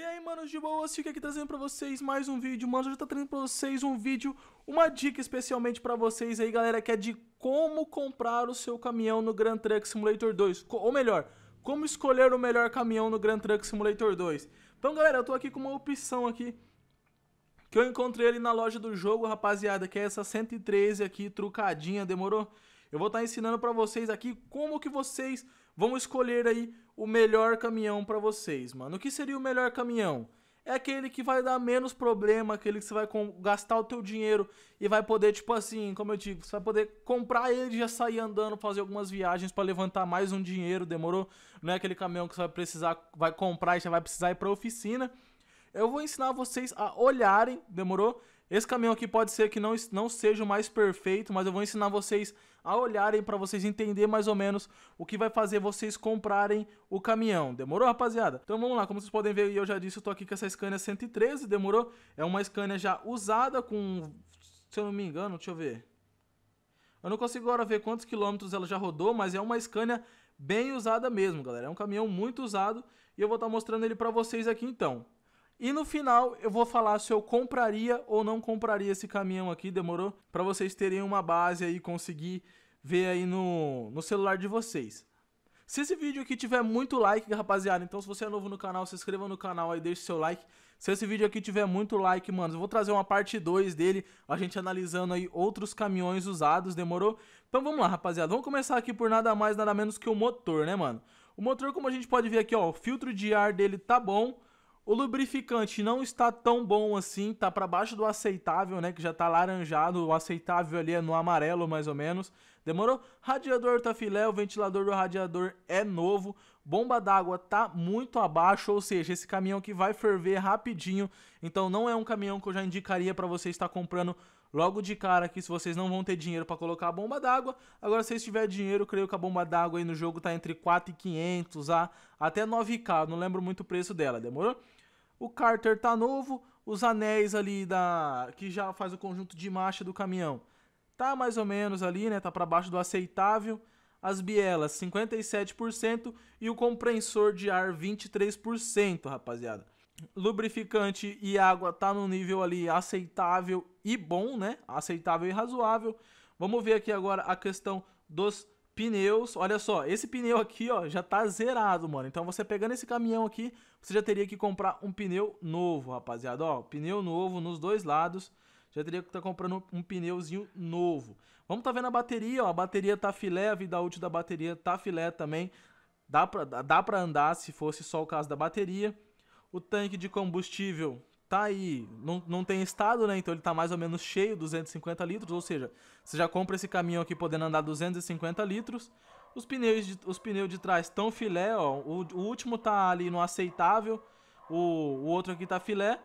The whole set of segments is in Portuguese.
E aí, manos de boa, fica aqui trazendo pra vocês mais um vídeo. Mano, hoje eu tô trazendo pra vocês um vídeo, uma dica especialmente pra vocês aí, galera, que é de como comprar o seu caminhão no Grand Truck Simulator 2. Ou melhor, como escolher o melhor caminhão no Grand Truck Simulator 2. Então, galera, eu tô aqui com uma opção aqui que eu encontrei ali na loja do jogo, rapaziada, que é essa 113 aqui, trucadinha, demorou? Eu vou estar ensinando para vocês aqui como que vocês vão escolher aí o melhor caminhão para vocês, mano. O que seria o melhor caminhão? É aquele que vai dar menos problema, aquele que você vai gastar o teu dinheiro e vai poder, tipo assim, como eu digo, você vai poder comprar ele e já sair andando, fazer algumas viagens para levantar mais um dinheiro, demorou? Não é aquele caminhão que você vai precisar, vai comprar e já vai precisar ir para oficina. Eu vou ensinar vocês a olharem, demorou? Esse caminhão aqui pode ser que não, não seja o mais perfeito, mas eu vou ensinar vocês a a olharem para vocês entenderem mais ou menos o que vai fazer vocês comprarem o caminhão. Demorou, rapaziada? Então vamos lá, como vocês podem ver, eu já disse, eu tô aqui com essa Scania 113, demorou? É uma Scania já usada com, se eu não me engano, deixa eu ver. Eu não consigo agora ver quantos quilômetros ela já rodou, mas é uma Scania bem usada mesmo, galera. É um caminhão muito usado e eu vou estar tá mostrando ele para vocês aqui então. E no final eu vou falar se eu compraria ou não compraria esse caminhão aqui, demorou? Para vocês terem uma base aí, conseguir ver aí no, no celular de vocês. Se esse vídeo aqui tiver muito like, rapaziada, então se você é novo no canal, se inscreva no canal aí, deixe seu like. Se esse vídeo aqui tiver muito like, mano, eu vou trazer uma parte 2 dele, a gente analisando aí outros caminhões usados, demorou? Então vamos lá, rapaziada, vamos começar aqui por nada mais, nada menos que o motor, né, mano? O motor, como a gente pode ver aqui, ó, o filtro de ar dele tá bom, o lubrificante não está tão bom assim, tá para baixo do aceitável, né, que já tá laranjado, o aceitável ali é no amarelo mais ou menos. Demorou? Radiador tá filé, o ventilador do radiador é novo, bomba d'água tá muito abaixo, ou seja, esse caminhão que vai ferver rapidinho. Então não é um caminhão que eu já indicaria para você estar comprando logo de cara aqui se vocês não vão ter dinheiro para colocar a bomba d'água. Agora, se vocês tiverem dinheiro, creio que a bomba d'água aí no jogo tá entre 4 e a até 9k, não lembro muito o preço dela, demorou? o cárter tá novo, os anéis ali da que já faz o conjunto de marcha do caminhão. Tá mais ou menos ali, né? Tá para baixo do aceitável. As bielas 57% e o compressor de ar 23%, rapaziada. Lubrificante e água tá no nível ali aceitável e bom, né? Aceitável e razoável. Vamos ver aqui agora a questão dos Pneus, olha só, esse pneu aqui, ó, já tá zerado, mano. Então você pegando esse caminhão aqui, você já teria que comprar um pneu novo, rapaziada. Ó, pneu novo nos dois lados, já teria que estar tá comprando um pneuzinho novo. Vamos tá vendo a bateria, ó, a bateria tá filé, a vida útil da bateria tá filé também. Dá pra, dá pra andar se fosse só o caso da bateria. O tanque de combustível tá aí, não, não tem estado, né? Então ele tá mais ou menos cheio, 250 litros, ou seja, você já compra esse caminhão aqui podendo andar 250 litros. Os pneus de, os pneus de trás estão filé, ó. O, o último tá ali no aceitável, o, o outro aqui tá filé.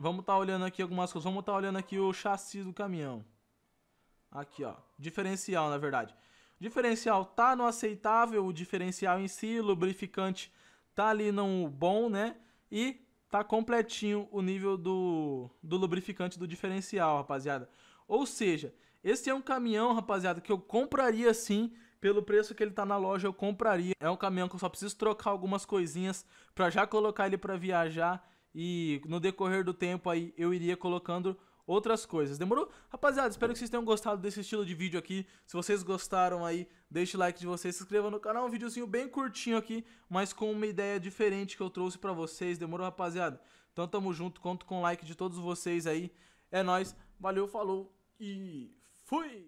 Vamos estar tá olhando aqui algumas coisas. Vamos estar tá olhando aqui o chassi do caminhão. Aqui, ó. Diferencial, na verdade. Diferencial tá no aceitável, o diferencial em si, lubrificante tá ali no bom, né? E tá completinho o nível do, do lubrificante do diferencial, rapaziada. Ou seja, esse é um caminhão, rapaziada, que eu compraria sim, pelo preço que ele tá na loja eu compraria. É um caminhão que eu só preciso trocar algumas coisinhas para já colocar ele para viajar e no decorrer do tempo aí eu iria colocando outras coisas. Demorou? Rapaziada, espero que vocês tenham gostado desse estilo de vídeo aqui. Se vocês gostaram aí, deixe o like de vocês, se inscreva no canal. Um videozinho bem curtinho aqui, mas com uma ideia diferente que eu trouxe pra vocês. Demorou, rapaziada? Então tamo junto, conto com o like de todos vocês aí. É nóis, valeu, falou e fui!